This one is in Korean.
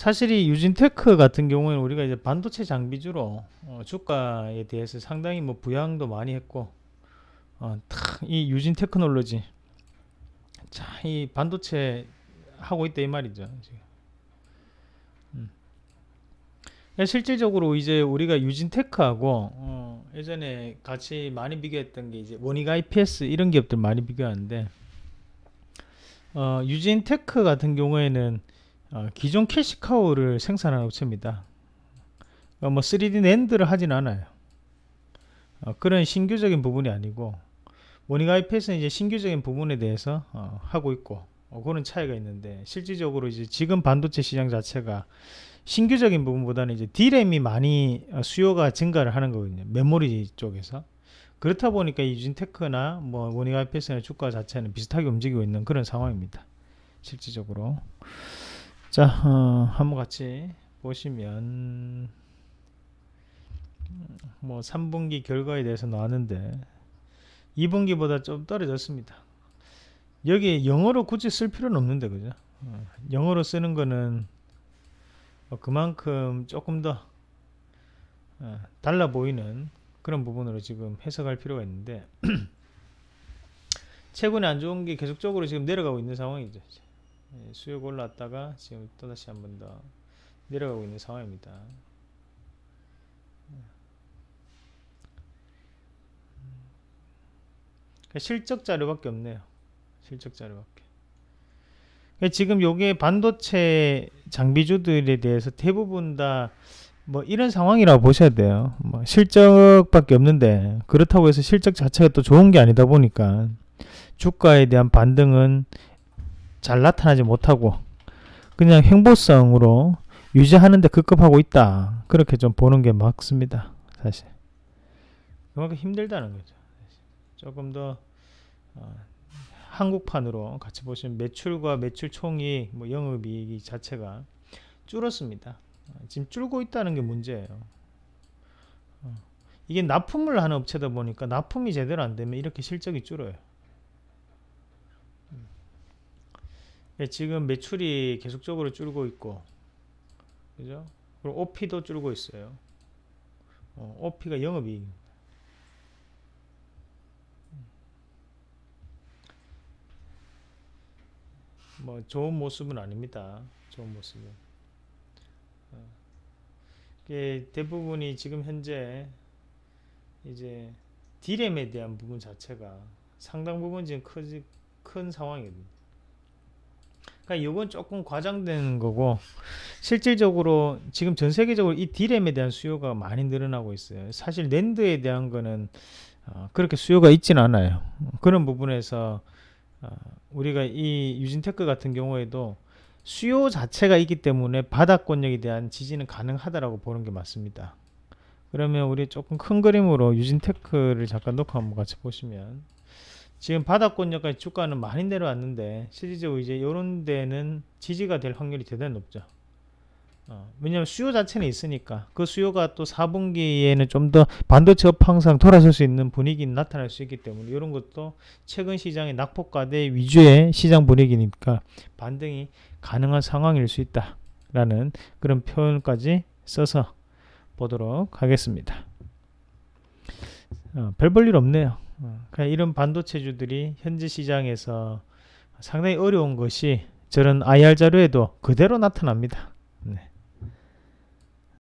사실 이 유진테크 같은 경우에는 우리가 이제 반도체 장비주로 어, 주가에 대해서 상당히 뭐 부양도 많이 했고 어, 이 유진 테크놀로지 자이 반도체 하고 있다 이 말이죠 지금. 음. 예, 실질적으로 이제 우리가 유진 테크하고 어, 예전에 같이 많이 비교했던 게 이제 원익 IPS 이런 기업들 많이 비교하는데 어, 유진 테크 같은 경우에는 어, 기존 캐시카우를 생산하는 업체입니다. 어, 뭐 3D 낸드를 하진 않아요. 어, 그런 신규적인 부분이 아니고 모닝 IPS는 이제 신규적인 부분에 대해서 하고 있고 그런 차이가 있는데 실질적으로 이제 지금 반도체 시장 자체가 신규적인 부분보다는 이제 D램이 많이 수요가 증가를 하는 거거든요. 메모리 쪽에서. 그렇다 보니까 이준테크나 뭐 모닝 IPS나 주가 자체는 비슷하게 움직이고 있는 그런 상황입니다. 실질적으로. 자, 어, 한번 같이 보시면 음, 뭐 3분기 결과에 대해서 나왔는데 2분기보다 좀 떨어졌습니다. 여기 영어로 굳이 쓸 필요는 없는데 그죠? 어, 영어로 쓰는 거는 뭐 그만큼 조금 더 어, 달라 보이는 그런 부분으로 지금 해석할 필요가 있는데 최근에 안 좋은 게 계속적으로 지금 내려가고 있는 상황이죠. 예, 수요가 올왔다가 지금 또다시 한 번 더 내려가고 있는 상황입니다. 음. 그러니까 실적 자료밖에 없네요. 실적 자료밖에. 그러니까 지금 요게 반도체 장비주들에 대해서 대부분 다 뭐 이런 상황이라고 보셔야 돼요. 뭐 실적밖에 없는데 그렇다고 해서 실적 자체가 또 좋은 게 아니다 보니까 주가에 대한 반등은 잘 나타나지 못하고 그냥 행보성으로 유지하는데 급급하고 있다. 그렇게 좀 보는 게 맞습니다. 사실. 그만큼 힘들다는 거죠. 조금 더 어, 한국판으로 같이 보시면 매출과 매출총이 뭐 영업이익 자체가 줄었습니다. 지금 줄고 있다는 게 문제예요. 어, 이게 납품을 하는 업체다 보니까 납품이 제대로 안 되면 이렇게 실적이 줄어요. 예, 지금 매출이 계속적으로 줄고 있고 그죠? 그리고 OP도 줄고 있어요. 어, OP가 영업이익. 뭐 좋은 모습은 아닙니다. 좋은 모습은. 어. 이게 대부분이 지금 현재 이제 디램에 대한 부분 자체가 상당 부분 지금 크, 큰 상황입니다. 그러니까 이건 조금 과장되는 거고 실질적으로 지금 전 세계적으로 이 디램에 대한 수요가 많이 늘어나고 있어요. 사실 랜드에 대한 거는 어, 그렇게 수요가 있지는 않아요. 그런 부분에서 어, 우리가 이 유진테크 같은 경우에도 수요 자체가 있기 때문에 바닥권력에 대한 지지는 가능하다라고 보는 게 맞습니다. 그러면 우리 조금 큰 그림으로 유진테크를 잠깐 놓고 한번 같이 보시면 지금 바닥권역까지 주가는 많이 내려왔는데 실질적으로 이제 요런 데는 지지가 될 확률이 대단히 높죠. 어, 왜냐면 수요 자체는 있으니까 그 수요가 또 4분기에는 좀 더 반도체 업항상 돌아설 수 있는 분위기는 나타날 수 있기 때문에 이런 것도 최근 시장의 낙폭과대 위주의 시장 분위기니까 반등이 가능한 상황일 수 있다라는 그런 표현까지 써서 보도록 하겠습니다. 어, 별볼 일 없네요. 어, 그냥 이런 반도체주들이 현지 시장에서 상당히 어려운 것이 저런 IR 자료에도 그대로 나타납니다.